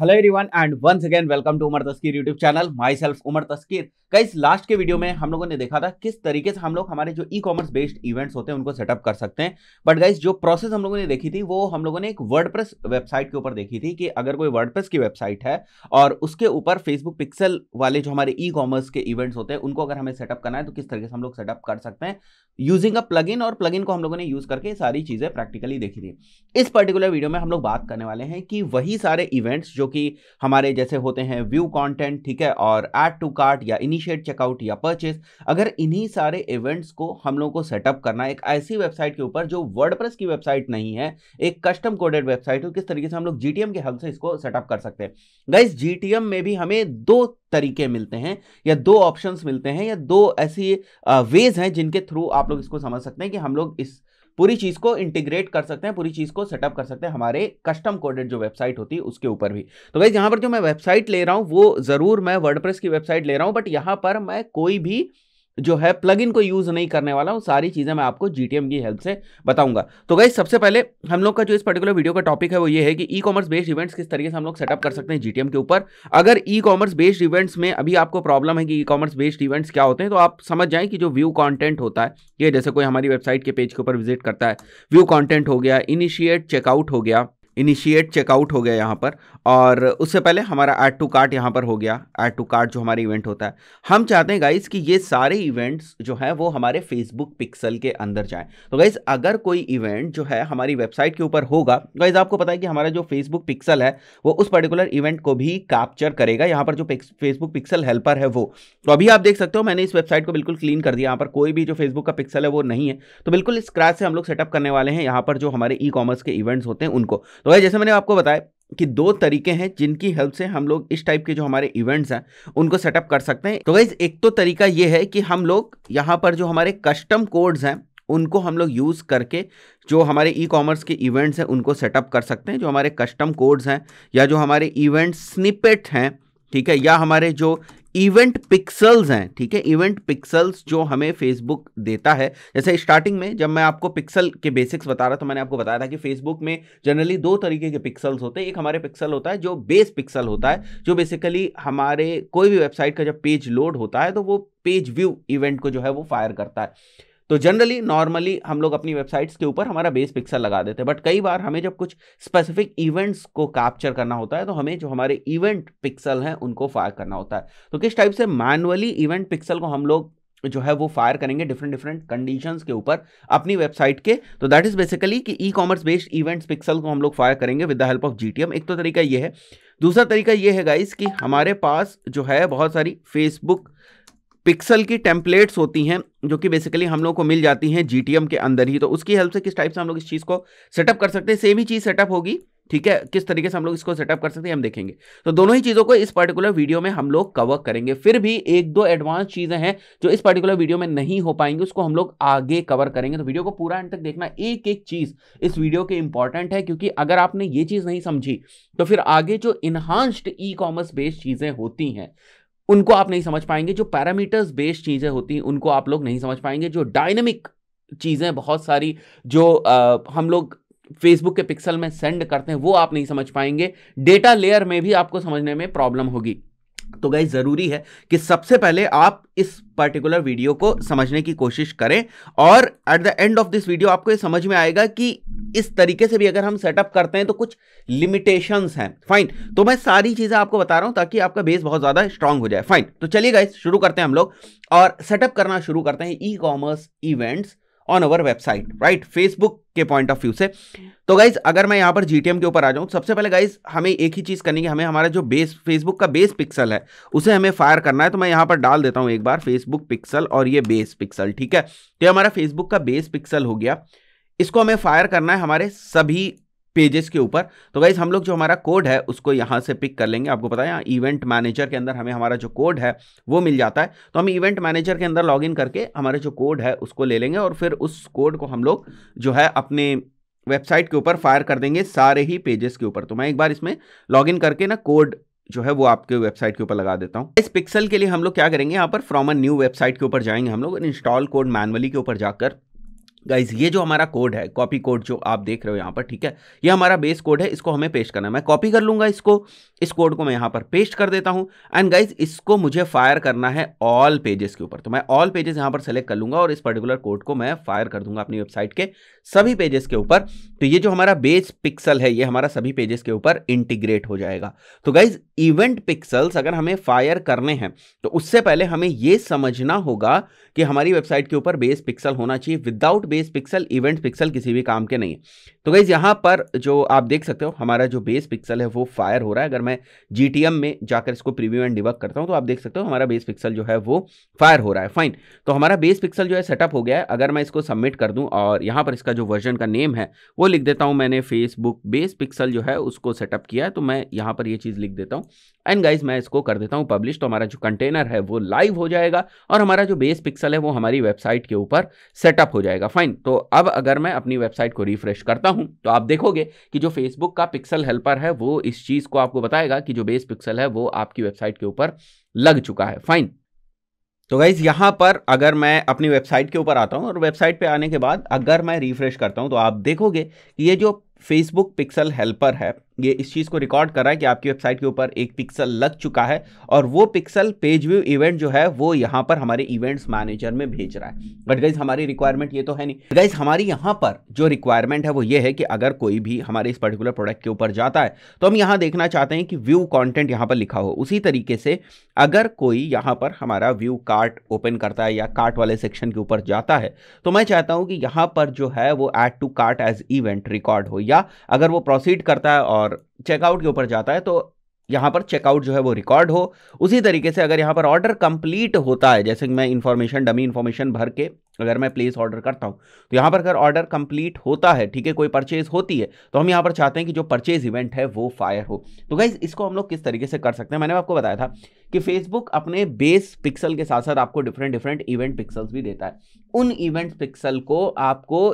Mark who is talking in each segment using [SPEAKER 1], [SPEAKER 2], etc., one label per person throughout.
[SPEAKER 1] hello everyone and once again welcome to Umar Taskeer YouTube channel my self Umar Taskeer कई last के video में हम लोगों ने देखा था किस तरीके से हम लोग हमारे जो ई कॉमर्स बेस्ड इवेंट्स होते हैं उनको सेटअप कर सकते हैं बट गाइज जो प्रोसेस हम लोगों ने देखी थी वो हम लोगों ने एक वर्ड वेबसाइट के ऊपर देखी थी कि अगर कोई वर्ड की वेबसाइट है और उसके ऊपर फेसबुक पिक्सल वाले जो हमारे ई कॉमर्स के इवेंट्स होते हैं उनको अगर हमें सेटअप करना है तो किस तरीके से हम लोग सेटअप कर सकते हैं यूजिंग अ प्लग और प्लग को हम लोगों ने यूज़ करके सारी चीज़ें प्रैक्टिकली देखी थी इस पर्टिकुलर वीडियो में हम लोग बात करने वाले हैं कि वही सारे इवेंट्स जो कि हमारे जैसे होते हैं व्यू कंटेंट ठीक है और ऐड टू कार्ट या इनिशिएट चेकआउट या परचेज अगर इन्हीं सारे इवेंट्स को हम लोग को सेटअप करना एक ऐसी वेबसाइट के ऊपर जो वर्ड की वेबसाइट नहीं है एक कस्टम कोडेड वेबसाइट हो किस तरीके से हम लोग जीटीएम के हल से इसको सेटअप कर सकते हैं गाइज जीटीएम में भी हमें दो तरीके मिलते हैं या दो ऑप्शंस मिलते हैं या दो ऐसी वेज हैं जिनके थ्रू आप लोग इसको समझ सकते हैं कि हम लोग इस पूरी चीज़ को इंटीग्रेट कर सकते हैं पूरी चीज़ को सेटअप कर सकते हैं हमारे कस्टम कोडेड जो वेबसाइट होती है उसके ऊपर भी तो भाई यहां पर जो मैं वेबसाइट ले रहा हूँ वो ज़रूर मैं वर्डप्रेस की वेबसाइट ले रहा हूं बट यहां पर मैं कोई भी जो है प्लगइन को यूज़ नहीं करने वाला हूँ सारी चीज़ें मैं आपको जी की हेल्प से बताऊंगा तो गई सबसे पहले हम लोग का जो इस पर्टिकुलर वीडियो का टॉपिक है वो ये है कि ई कॉमर्स बेस्ड इवेंट्स किस तरीके से हम लोग सेटअप कर सकते हैं जी के ऊपर अगर ई कॉमर्स बेस्ड इवेंट्स में अभी आपको प्रॉब्लम है कि ई कॉमर्स बेस्ड इवेंट्स क्या होते हैं तो आप समझ जाए कि जो व्यू कॉन्टेंट होता है ये जैसे कोई हमारी वेबसाइट के पेज के ऊपर विजिट करता है व्यू कॉन्टेंट हो गया इनिशिएट चेकआउट हो गया इनिशिएट चेकआउट हो गया यहाँ पर और उससे पहले हमारा ऐड टू कार्ट यहाँ पर हो गया ऐड टू कार्ट जो हमारा इवेंट होता है हम चाहते हैं गाइज कि ये सारे इवेंट्स जो हैं वो हमारे फेसबुक पिक्सल के अंदर जाएं तो गाइज अगर कोई इवेंट जो है हमारी वेबसाइट के ऊपर होगा गाइज आपको पता है कि हमारा जो फेसबुक पिक्सल है वो उस पर्टिकुलर इवेंट को भी कैप्चर करेगा यहाँ पर जो फेसबुक पिक्सल हेल्पर है वो तो अभी आप देख सकते हो मैंने इस वेबसाइट को बिल्कुल क्लीन कर दिया यहाँ पर कोई भी जो फेसबुक का पिक्सल है वो नहीं है तो बिल्कुल स्क्रैच से हम लोग सेटअप करने वाले हैं यहाँ पर जो हमारे ई कॉमर्स के इवेंट्स होते हैं उनको तो भाई जैसे मैंने आपको बताया कि दो तरीके हैं जिनकी हेल्प से हम लोग इस टाइप के जो हमारे इवेंट्स हैं उनको सेटअप कर सकते हैं तो वाइज एक तो तरीका ये है कि हम लोग यहाँ पर जो हमारे कस्टम कोड्स हैं उनको हम लोग यूज़ करके जो हमारे ई कॉमर्स के इवेंट्स हैं उनको सेटअप कर सकते हैं जो हमारे कस्टम कोड्स हैं या जो हमारे इवेंट स्निपेट हैं ठीक है या हमारे जो इवेंट पिक्सल्स हैं ठीक है इवेंट पिक्सल्स जो हमें फेसबुक देता है जैसे स्टार्टिंग में जब मैं आपको पिक्सल के बेसिक्स बता रहा था मैंने आपको बताया था कि फेसबुक में जनरली दो तरीके के पिक्सल्स होते हैं एक हमारे पिक्सल होता है जो बेस पिक्सल होता है जो बेसिकली हमारे कोई भी वेबसाइट का जब पेज लोड होता है तो वो पेज व्यू इवेंट को जो है वो फायर करता है तो जनरली नॉर्मली हम लोग अपनी वेबसाइट्स के ऊपर हमारा बेस पिक्सल लगा देते हैं बट कई बार हमें जब कुछ स्पेसिफिक इवेंट्स को कैप्चर करना होता है तो हमें जो हमारे इवेंट पिक्सल हैं उनको फायर करना होता है तो किस टाइप से मैनुअली इवेंट पिक्सल को हम लोग जो है वो फायर करेंगे डिफरेंट डिफरेंट कंडीशंस के ऊपर अपनी वेबसाइट के तो दैट इज़ बेसिकली कि e commerce based events pixel को हम लोग फायर करेंगे with the help of G एक तो तरीका ये है दूसरा तरीका ये है गाइस कि हमारे पास जो है बहुत सारी फेसबुक पिक्सल की टेम्पलेट्स होती हैं जो कि बेसिकली हम लोग को मिल जाती हैं जी के अंदर ही तो उसकी हेल्प से किस टाइप से हम लोग इस चीज़ को सेटअप कर सकते हैं सेम ही चीज़ सेटअप होगी ठीक है किस तरीके से हम लोग इसको सेटअप कर सकते हैं हम देखेंगे तो दोनों ही चीज़ों को इस पर्टिकुलर वीडियो में हम लोग कवर करेंगे फिर भी एक दो एडवांस चीज़ें हैं जो इस पर्टिकुलर वीडियो में नहीं हो पाएंगे उसको हम लोग आगे कवर करेंगे तो वीडियो को पूरा अंत तक देखना एक एक चीज़ इस वीडियो के इंपॉर्टेंट है क्योंकि अगर आपने ये चीज़ नहीं समझी तो फिर आगे जो इन्हांस्ड ई कॉमर्स बेस्ड चीज़ें होती हैं उनको आप नहीं समझ पाएंगे जो पैरामीटर्स बेस्ड चीज़ें होती हैं उनको आप लोग नहीं समझ पाएंगे जो डायनेमिक चीज़ें बहुत सारी जो आ, हम लोग फेसबुक के पिक्सल में सेंड करते हैं वो आप नहीं समझ पाएंगे डेटा लेयर में भी आपको समझने में प्रॉब्लम होगी तो गई ज़रूरी है कि सबसे पहले आप इस पर्टिकुलर वीडियो को समझने की कोशिश करें और at the end of this video आपको ये समझ में आएगा कि इस तरीके से भी अगर हम सेटअप करते हैं तो कुछ लिमिटेशंस हैं फाइन तो मैं सारी चीज़ें आपको बता रहा हूं ताकि आपका बेस बहुत ज़्यादा स्ट्रांग हो जाए फाइन तो चलिए गाइस शुरू करते हैं हम लोग और सेटअप करना शुरू करते हैं e commerce events on our website right Facebook के पॉइंट ऑफ व्यू से तो गाइज अगर मैं यहाँ पर जी के ऊपर आ जाऊँ सबसे पहले गाइज हमें एक ही चीज़ करनी है हमें हमारा जो बेस फेसबुक का बेस पिक्सल है उसे हमें फायर करना है तो मैं यहाँ पर डाल देता हूँ एक बार फेसबुक पिक्सल और ये बेस पिक्सल ठीक है तो ये हमारा फेसबुक का बेस पिक्सल हो गया इसको हमें फायर करना है हमारे सभी पेजेस के ऊपर तो गाइज हम लोग जो हमारा कोड है उसको यहाँ से पिक कर लेंगे आपको पता है यहाँ इवेंट मैनेजर के अंदर हमें हमारा जो कोड है वो मिल जाता है तो हम इवेंट मैनेजर के अंदर लॉगिन करके हमारे जो कोड है उसको ले लेंगे और फिर उस कोड को हम लोग जो है अपने वेबसाइट के ऊपर फायर कर देंगे सारे ही पेजेस के ऊपर तो मैं एक बार इसमें लॉगिन करके ना कोड जो है वो आपके वेबसाइट के ऊपर लगा देता हूँ इस पिक्सल के लिए हम लोग क्या करेंगे यहाँ पर फ्रॉम अ न्यू वेबसाइट के ऊपर जाएंगे हम लोग इंस्टॉल कोड मैनुअली के ऊपर जाकर गाइज ये जो हमारा कोड है कॉपी कोड जो आप देख रहे हो यहाँ पर ठीक है ये हमारा बेस कोड है इसको हमें पेश करना है मैं कॉपी कर लूँगा इसको इस कोड को मैं यहाँ पर पेस्ट कर देता हूँ एंड गाइज इसको मुझे फायर करना है ऑल पेजेस के ऊपर तो मैं ऑल पेजेस यहाँ पर सेलेक्ट कर लूँगा और इस पर्टिकुलर कोड को मैं फायर कर दूंगा अपनी वेबसाइट के सभी पेजेस के ऊपर तो ये जो हमारा बेस पिक्सल है ये हमारा सभी पेजेस के ऊपर इंटीग्रेट हो जाएगा तो गाइज इवेंट पिक्सल्स अगर हमें फायर करने हैं तो उससे पहले हमें ये समझना होगा कि हमारी वेबसाइट के ऊपर बेस पिक्सल होना चाहिए without base pixel event pixel किसी भी काम के नहीं है तो गाइज़ यहाँ पर जो आप देख सकते हो हमारा जो बेस पिक्सल है वो फायर हो रहा है अगर मैं जी में जाकर इसको प्रीव्यू एंड डिबक करता हूँ तो आप देख सकते हो हमारा बेस पिक्सल जो है वो फायर हो रहा है फाइन तो हमारा बेस पिक्सल जो है सेटअप हो गया है अगर मैं इसको सबमिट कर दूँ और यहाँ पर इसका जो वर्जन का नेम है वो लिख देता हूँ मैंने फेसबुक बेस पिक्सल जो है उसको सेटअप किया तो मैं यहाँ पर ये चीज़ लिख देता हूँ एंड गाइज मैं इसको कर देता हूँ पब्लिश तो हमारा जो कंटेनर है वो लाइव हो जाएगा और हमारा जो बेस पिक्सल है वो हमारी वेबसाइट के ऊपर सेटअप हो जाएगा फाइन तो अब अगर मैं अपनी वेबसाइट को रिफ्रेश करता हूँ तो आप देखोगे कि जो फेसबुक का पिक्सल हेल्पर है वो इस चीज़ को आपको बताएगा कि जो बेस पिक्सल है वो आपकी वेबसाइट के ऊपर लग चुका है फाइन तो गाइज़ यहाँ पर अगर मैं अपनी वेबसाइट के ऊपर आता हूँ और वेबसाइट पे आने के बाद अगर मैं रिफ्रेश करता हूँ तो आप देखोगे कि ये जो फेसबुक पिक्सल हेल्पर है ये इस चीज़ को रिकॉर्ड कर रहा है कि आपकी वेबसाइट के ऊपर एक पिक्सल लग चुका है और वो पिक्सल पेज व्यू इवेंट जो है वो यहाँ पर हमारे इवेंट्स मैनेजर में भेज रहा है बट गाइज हमारी रिक्वायरमेंट ये तो है नहीं गाइज हमारी यहाँ पर जो रिक्वायरमेंट है वो ये है कि अगर कोई भी हमारे इस पर्टिकुलर प्रोडक्ट के ऊपर जाता है तो हम यहाँ देखना चाहते हैं कि व्यू कॉन्टेंट यहाँ पर लिखा हो उसी तरीके से अगर कोई यहाँ पर हमारा व्यू कार्ट ओपन करता है या कार्ट वाले सेक्शन के ऊपर जाता है तो मैं चाहता हूँ कि यहाँ पर जो है वो add to cart as event record हो या अगर वो प्रोसीड करता है और और चेकआउट के ऊपर जाता है तो यहाँ पर चेकआउट जो है वो रिकॉर्ड हो उसी तरीके से अगर यहाँ पर ऑर्डर कंप्लीट होता है जैसे मैं इन्फॉर्मेशन डमी इन्फॉर्मेशन भर के अगर मैं प्लेस ऑर्डर करता हूँ तो यहाँ पर अगर ऑर्डर कंप्लीट होता है ठीक है कोई परचेज होती है तो हम यहाँ पर चाहते हैं कि जो परचेज इवेंट है वो फायर हो तो गाइज इसको हम लोग किस तरीके से कर सकते हैं मैंने आपको बताया था कि फेसबुक अपने बेस पिक्सल के साथ साथ आपको डिफरेंट डिफरेंट इवेंट पिक्सल्स भी देता है उन इवेंट पिक्सल को आपको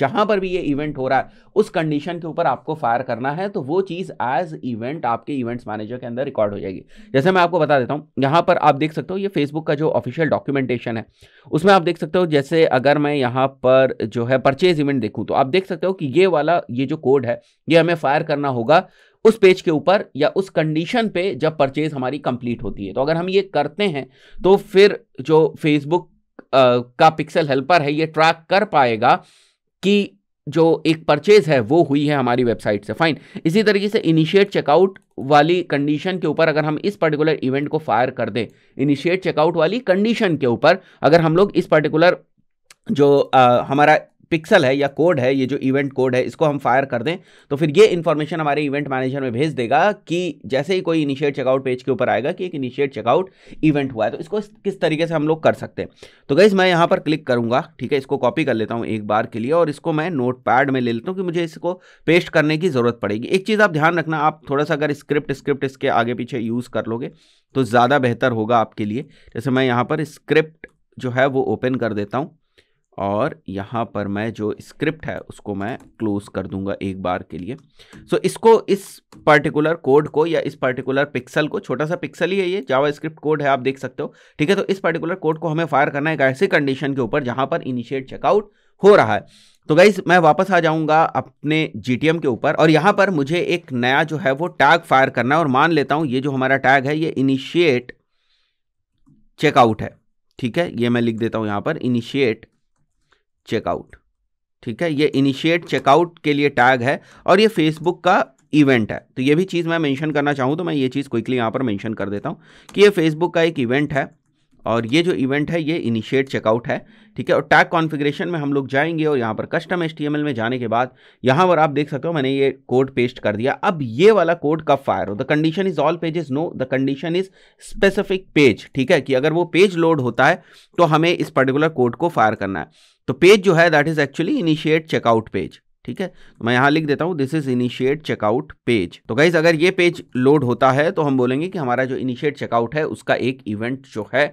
[SPEAKER 1] जहां पर भी ये इवेंट हो रहा है उस कंडीशन के ऊपर आपको फायर करना है तो वो चीज़ एज इवेंट आपके इवेंट्स मैनेजर के अंदर रिकॉर्ड हो जाएगी जैसे मैं आपको बता देता हूं यहां पर आप देख सकते हो ये फेसबुक का जो ऑफिशियल डॉक्यूमेंटेशन है उसमें आप देख सकते हो जैसे अगर मैं यहां पर जो है परचेज इवेंट देखूं तो आप देख सकते हो कि ये वाला ये जो कोड है ये हमें फायर करना होगा उस पेज के ऊपर या उस कंडीशन पे जब परचेज हमारी कंप्लीट होती है तो अगर हम ये करते हैं तो फिर जो फेसबुक का पिक्सल हेल्पर है ये ट्रैक कर पाएगा कि जो एक परचेज है वो हुई है हमारी वेबसाइट से फाइन इसी तरीके से इनिशिएट चेकआउट वाली कंडीशन के ऊपर अगर हम इस पर्टिकुलर इवेंट को फायर कर दें इनिशिएट चेकआउट वाली कंडीशन के ऊपर अगर हम लोग इस पर्टिकुलर जो आ, हमारा पिक्सल है या कोड है ये जो इवेंट कोड है इसको हम फायर कर दें तो फिर ये इन्फॉर्मेशन हमारे इवेंट मैनेजर में भेज देगा कि जैसे ही कोई इनिशिएट चेकआउट पेज के ऊपर आएगा कि एक इनिशिएट चेकआउट इवेंट हुआ है तो इसको किस तरीके से हम लोग कर सकते हैं तो गई मैं यहाँ पर क्लिक करूँगा ठीक है इसको कॉपी कर लेता हूँ एक बार के लिए और इसको मैं नोट में ले लेता हूँ कि मुझे इसको पेस्ट करने की ज़रूरत पड़ेगी एक चीज़ आप ध्यान रखना आप थोड़ा सा अगर स्क्रिप्ट स्क्रिप्ट इसके आगे पीछे यूज़ कर लोगे तो ज़्यादा बेहतर होगा आपके लिए जैसे मैं यहाँ पर स्क्रिप्ट जो है वो ओपन कर देता हूँ और यहाँ पर मैं जो स्क्रिप्ट है उसको मैं क्लोज कर दूंगा एक बार के लिए सो so, इसको इस पर्टिकुलर कोड को या इस पर्टिकुलर पिक्सल को छोटा सा पिक्सल ही है ये जावा स्क्रिप्ट कोड है आप देख सकते हो ठीक है तो इस पर्टिकुलर कोड को हमें फायर करना है एक ऐसे कंडीशन के ऊपर जहाँ पर इनिशिएट चेकआउट हो रहा है तो गाइज मैं वापस आ जाऊंगा अपने जी के ऊपर और यहाँ पर मुझे एक नया जो है वो टैग फायर करना है और मान लेता हूँ ये जो हमारा टैग है ये इनिशिएट चेकआउट है ठीक है ये मैं लिख देता हूँ यहाँ पर इनिशिएट चेकआउट ठीक है ये इनिशिएट चेकआउट के लिए टैग है और ये फेसबुक का इवेंट है तो ये भी चीज़ मैं मेंशन करना चाहूँ तो मैं ये चीज़ क्विकली यहाँ पर मेंशन कर देता हूँ कि ये फेसबुक का एक इवेंट है और ये जो इवेंट है ये इनिशिएट चेकआउट है ठीक है और टैग कॉन्फ़िगरेशन में हम लोग जाएंगे और यहाँ पर कस्टम एस में जाने के बाद यहाँ पर आप देख सकते हो मैंने ये कोड पेस्ट कर दिया अब ये वाला कोड कब फायर हो the condition is all pages no the condition is specific page ठीक है कि अगर वो पेज लोड होता है तो हमें इस पर्टिकुलर कोड को फायर करना है तो पेज जो है that is actually initiate checkout page ठीक है तो मैं यहाँ लिख देता हूँ this is initiate checkout page तो गाइज अगर ये पेज लोड होता है तो हम बोलेंगे कि हमारा जो इनिशिएट चेकआउट है उसका एक इवेंट जो है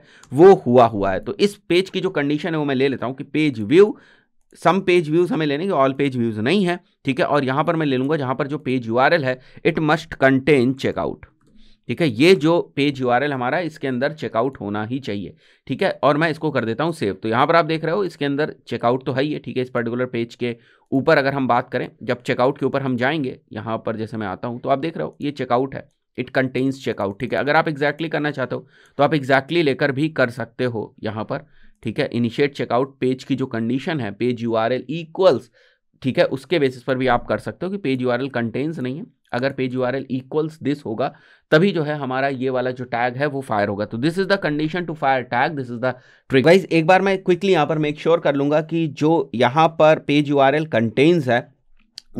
[SPEAKER 1] वो हुआ हुआ है तो इस पेज की जो कंडीशन है वो मैं ले लेता हूँ कि page view some page views हमें लेने की ऑल पेज व्यूज नहीं है ठीक है और यहाँ पर मैं ले लूंगा जहां पर जो पेज यू है इट मस्ट कंटेन चेकआउट ठीक है ये जो पेज यू हमारा इसके अंदर चेकआउट होना ही चाहिए ठीक है और मैं इसको कर देता हूँ सेव तो यहाँ पर आप देख रहे हो इसके अंदर चेकआउट तो है ही है ठीक है इस पर्टिकुलर पेज के ऊपर अगर हम बात करें जब चेकआउट के ऊपर हम जाएंगे यहाँ पर जैसे मैं आता हूँ तो आप देख रहे हो ये चेकआउट है इट कंटेन्स चेकआउट ठीक है अगर आप एग्जैक्टली exactly करना चाहते हो तो आप एग्जैक्टली exactly लेकर भी कर सकते हो यहाँ पर ठीक है इनिशिएट चेकआउट पेज की जो कंडीशन है पेज यू आर इक्वल्स ठीक है उसके बेसिस पर भी आप कर सकते हो कि पेज यू आर कंटेंस नहीं है अगर page U R L equals this होगा तभी जो है हमारा ये वाला जो टैग है वो फायर होगा तो this is the condition to fire tag this is the trick wise एक बार मैं क्विकली यहाँ पर मेक श्योर sure कर लूंगा कि जो यहाँ पर page U R L contains है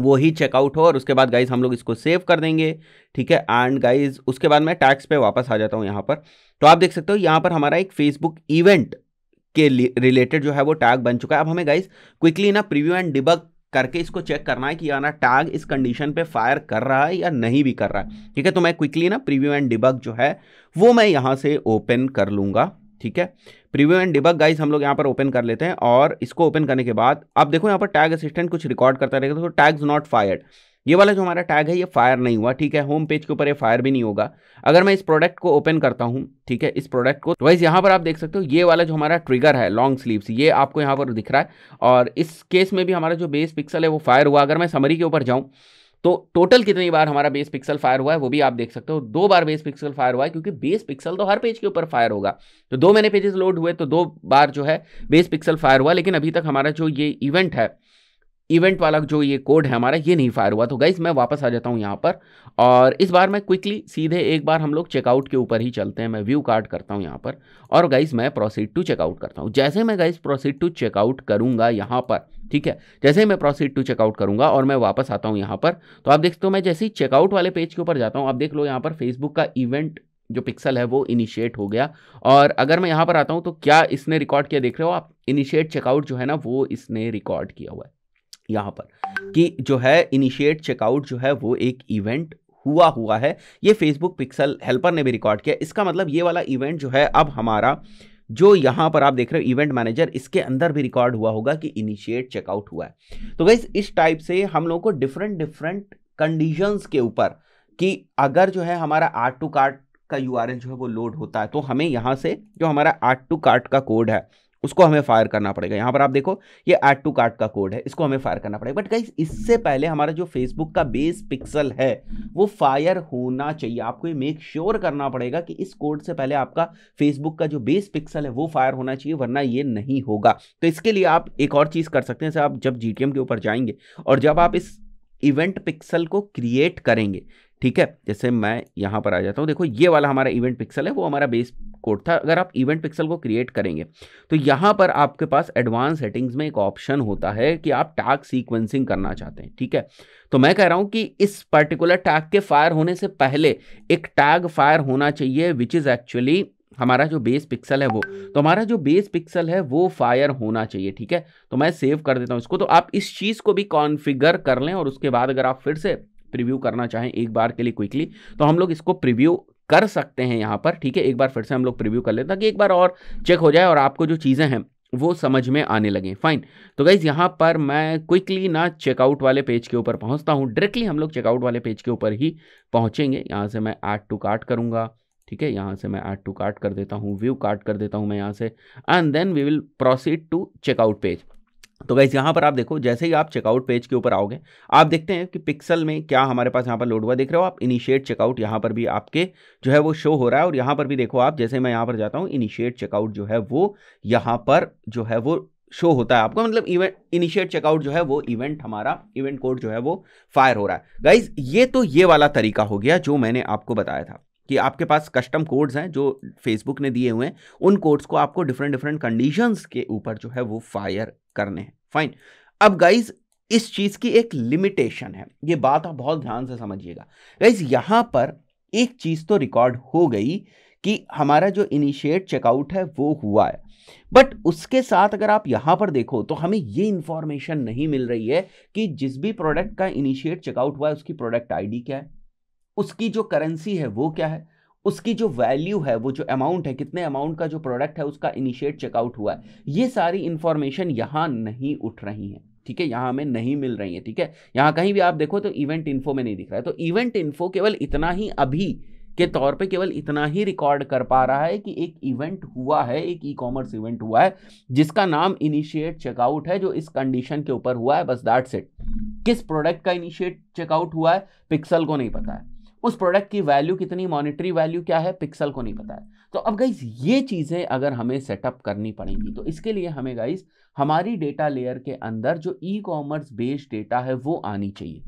[SPEAKER 1] वो ही चेकआउट हो और उसके बाद गाइज हम लोग इसको सेव कर देंगे ठीक है एंड गाइज उसके बाद मैं टैक्स पे वापस आ जाता हूँ यहाँ पर तो आप देख सकते हो यहाँ पर हमारा एक फेसबुक इवेंट के रिलेटेड जो है वो टैग बन चुका है अब हमें गाइज क्विकली ना प्रीव्यू एंड डिबक करके इसको चेक करना है कि यार ना टैग इस कंडीशन पे फायर कर रहा है या नहीं भी कर रहा है ठीक है तो मैं क्विकली ना प्रीव्यू एंड डिबग जो है वो मैं यहाँ से ओपन कर लूँगा ठीक है प्रीव्यू एंड डिबग गाइस हम लोग यहाँ पर ओपन कर लेते हैं और इसको ओपन करने के बाद आप देखो यहाँ पर टैग असिस्टेंट कुछ रिकॉर्ड करता रहेगा तो टैग्स नॉट फायर्ड ये वाला जो हमारा टैग है ये फायर नहीं हुआ ठीक है होम पेज के ऊपर ये फायर भी नहीं होगा अगर मैं इस प्रोडक्ट को ओपन करता हूँ ठीक है इस प्रोडक्ट को तो वाइज यहाँ पर आप देख सकते हो ये वाला जो हमारा ट्रिगर है लॉन्ग स्लीव्स ये आपको यहाँ पर दिख रहा है और इस केस में भी हमारा जो बेस पिक्सल है वो फायर हुआ अगर मैं समरी के ऊपर जाऊँ तो टोटल कितनी बार हमारा बेस पिक्सल फायर हुआ है वो भी आप देख सकते हो दो बार बेस पिक्सल फायर हुआ है क्योंकि बेस पिक्सल तो हर पेज के ऊपर फायर होगा तो दो मैंने पेजेस लोड हुए तो दो बार जो है बेस पिक्सल फायर हुआ लेकिन अभी तक हमारा जो ये इवेंट है इवेंट वाला जो ये कोड है हमारा ये नहीं फायर हुआ तो गाइज मैं वापस आ जाता हूँ यहाँ पर और इस बार मैं क्विकली सीधे एक बार हम लोग चेकआउट के ऊपर ही चलते हैं मैं व्यू कार्ड करता हूँ यहाँ पर और गाइज मैं प्रोसीड टू चेकआउट करता हूँ जैसे मैं गाइज प्रोसीड टू चेकआउट करूँगा यहाँ पर ठीक है जैसे ही मैं प्रोसीड टू चेकआउट करूंगा और मैं वापस आता हूँ यहाँ पर तो आप देखते हो मैं जैसे ही चेकआउट वाले पेज के ऊपर जाता हूँ आप देख लो यहाँ पर फेसबुक का इवेंट जो पिक्सल है वो इनिशिएट हो गया और अगर मैं यहाँ पर आता हूँ तो क्या इसने रिकॉर्ड किया देख रहे हो आप इनिशिएट चेकआउट जो है ना वो इसने रिकॉर्ड किया हुआ है यहाँ पर कि जो है इनिशिएट चेकआउट जो है वो एक इवेंट हुआ हुआ है ये फेसबुक पिक्सल हेल्पर ने भी रिकॉर्ड किया इसका मतलब ये वाला इवेंट जो है अब हमारा जो यहाँ पर आप देख रहे हो इवेंट मैनेजर इसके अंदर भी रिकॉर्ड हुआ होगा कि इनिशिएट चेकआउट हुआ है तो गई इस टाइप से हम लोगों को डिफरेंट डिफरेंट कंडीशंस के ऊपर कि अगर जो है हमारा आर टू कार्ट का यू जो है वो लोड होता है तो हमें यहाँ से जो हमारा आर टू कार्ट का कोड है उसको हमें फायर करना पड़ेगा यहाँ पर आप देखो ये एड टू कार्ट का कोड है इसको हमें फायर करना पड़ेगा बट गाइज इससे पहले हमारा जो फेसबुक का बेस पिक्सल है वो फायर होना चाहिए आपको ये मेक श्योर sure करना पड़ेगा कि इस कोड से पहले आपका फेसबुक का जो बेस पिक्सल है वो फायर होना चाहिए वरना ये नहीं होगा तो इसके लिए आप एक और चीज़ कर सकते हैं जैसे आप जब जी के ऊपर जाएंगे और जब आप इस इवेंट पिक्सल को क्रिएट करेंगे ठीक है जैसे मैं यहाँ पर आ जाता हूँ देखो ये वाला हमारा इवेंट पिक्सल है वो हमारा बेस कोड था अगर आप इवेंट पिक्सल को क्रिएट करेंगे तो यहाँ पर आपके पास एडवांस सेटिंग्स में एक ऑप्शन होता है कि आप टैग सीक्वेंसिंग करना चाहते हैं ठीक है तो मैं कह रहा हूँ कि इस पर्टिकुलर टैग के फायर होने से पहले एक टैग फायर होना चाहिए विच इज़ एक्चुअली हमारा जो बेस पिक्सल है वो तो हमारा जो बेस पिक्सल है वो फायर होना चाहिए ठीक है तो मैं सेव कर देता हूँ इसको तो आप इस चीज़ को भी कॉन्फ़िगर कर लें और उसके बाद अगर आप फिर से प्रीव्यू करना चाहें एक बार के लिए क्विकली तो हम लोग इसको प्रीव्यू कर सकते हैं यहाँ पर ठीक है एक बार फिर से हम लोग प्रिव्यू कर लेते हैं कि एक बार और चेक हो जाए और आपको जो चीज़ें हैं वो समझ में आने लगे फाइन तो गाइज यहाँ पर मैं क्विकली ना चेकआउट वाले पेज के ऊपर पहुँचता हूँ डायरेक्टली हम लोग चेकआउट वाले पेज के ऊपर ही पहुँचेंगे यहाँ से मैं ऐड टू कार्ट करूँगा ठीक है यहाँ से मैं ऐड टू कार्ट कर देता हूँ व्यू कार्ट कर देता हूँ मैं यहाँ से and then we will proceed to checkout page तो गाइज यहाँ पर आप देखो जैसे ही आप चेकआउट पेज के ऊपर आओगे आप देखते हैं कि पिक्सल में क्या हमारे पास यहाँ पर लोड हुआ देख रहे हो आप इनिशिएट चेकआउट यहाँ पर भी आपके जो है वो शो हो रहा है और यहाँ पर भी देखो आप जैसे मैं यहाँ पर जाता हूँ इनिशिएट चेकआउट जो है वो यहाँ पर जो है वो शो होता है आपको मतलब इवेंट इनिशिएट चेकआउट जो है वो इवेंट हमारा इवेंट कोड जो है वो फायर हो रहा है गाइज ये तो ये वाला तरीका हो गया जो मैंने आपको बताया था कि आपके पास कस्टम कोड्स हैं जो फेसबुक ने दिए हुए हैं उन कोड्स को आपको डिफरेंट डिफरेंट कंडीशंस के ऊपर जो है वो फायर करने हैं फाइन अब गाइज इस चीज़ की एक लिमिटेशन है ये बात आप बहुत ध्यान से समझिएगा गाइज यहां पर एक चीज़ तो रिकॉर्ड हो गई कि हमारा जो इनिशिएट चेकआउट है वो हुआ है बट उसके साथ अगर आप यहां पर देखो तो हमें ये इंफॉर्मेशन नहीं मिल रही है कि जिस भी प्रोडक्ट का इनिशिएट चेकआउट हुआ है उसकी प्रोडक्ट आईडी क्या है उसकी जो करेंसी है वो क्या है उसकी जो वैल्यू है वो जो अमाउंट है कितने अमाउंट का जो प्रोडक्ट है उसका इनिशिएट चेकआउट हुआ है ये सारी इन्फॉर्मेशन यहाँ नहीं उठ रही है ठीक है यहाँ हमें नहीं मिल रही है ठीक है यहाँ कहीं भी आप देखो तो इवेंट इन्फो में नहीं दिख रहा है तो इवेंट इन्फो केवल इतना ही अभी के तौर पे केवल इतना ही रिकॉर्ड कर पा रहा है कि एक इवेंट हुआ है एक ई कॉमर्स इवेंट हुआ है जिसका नाम इनिशिएट चेकआउट है जो इस कंडीशन के ऊपर हुआ है बस दैट्स इट किस प्रोडक्ट का इनिशिएट चेकआउट हुआ है पिक्सल को नहीं पता है उस प्रोडक्ट की वैल्यू कितनी मॉनिटरी वैल्यू क्या है पिक्सल को नहीं पता है तो अब गाइज ये चीज़ें अगर हमें सेटअप करनी पड़ेंगी तो इसके लिए हमें गाइज हमारी डेटा लेयर के अंदर जो ई कॉमर्स बेस्ड डेटा है वो आनी चाहिए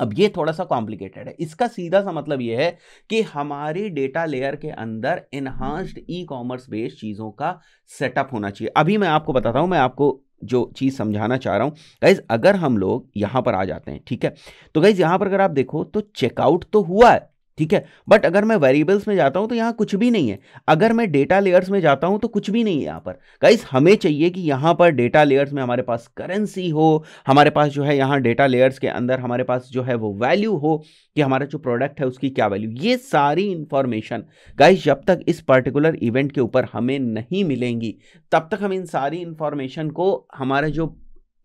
[SPEAKER 1] अब ये थोड़ा सा कॉम्प्लिकेटेड है इसका सीधा सा मतलब ये है कि हमारी डेटा लेयर के अंदर इन्हांस्ड ई कॉमर्स बेस्ड चीज़ों का सेटअप होना चाहिए अभी मैं आपको बताता हूँ मैं आपको जो चीज़ समझाना चाह रहा हूं गाइज अगर हम लोग यहां पर आ जाते हैं ठीक है तो गाइज यहां पर अगर आप देखो तो चेकआउट तो हुआ है ठीक है बट अगर मैं वेरिएबल्स में जाता हूँ तो यहाँ कुछ भी नहीं है अगर मैं डेटा लेयर्स में जाता हूँ तो कुछ भी नहीं है यहाँ पर गाइस हमें चाहिए कि यहाँ पर डेटा लेयर्स में हमारे पास करेंसी हो हमारे पास जो है यहाँ डेटा लेयर्स के अंदर हमारे पास जो है वो वैल्यू हो कि हमारा जो प्रोडक्ट है उसकी क्या वैल्यू ये सारी इन्फॉर्मेशन गाइस जब तक इस पर्टिकुलर इवेंट के ऊपर हमें नहीं मिलेंगी तब तक हम इन सारी इन्फॉर्मेशन को हमारा जो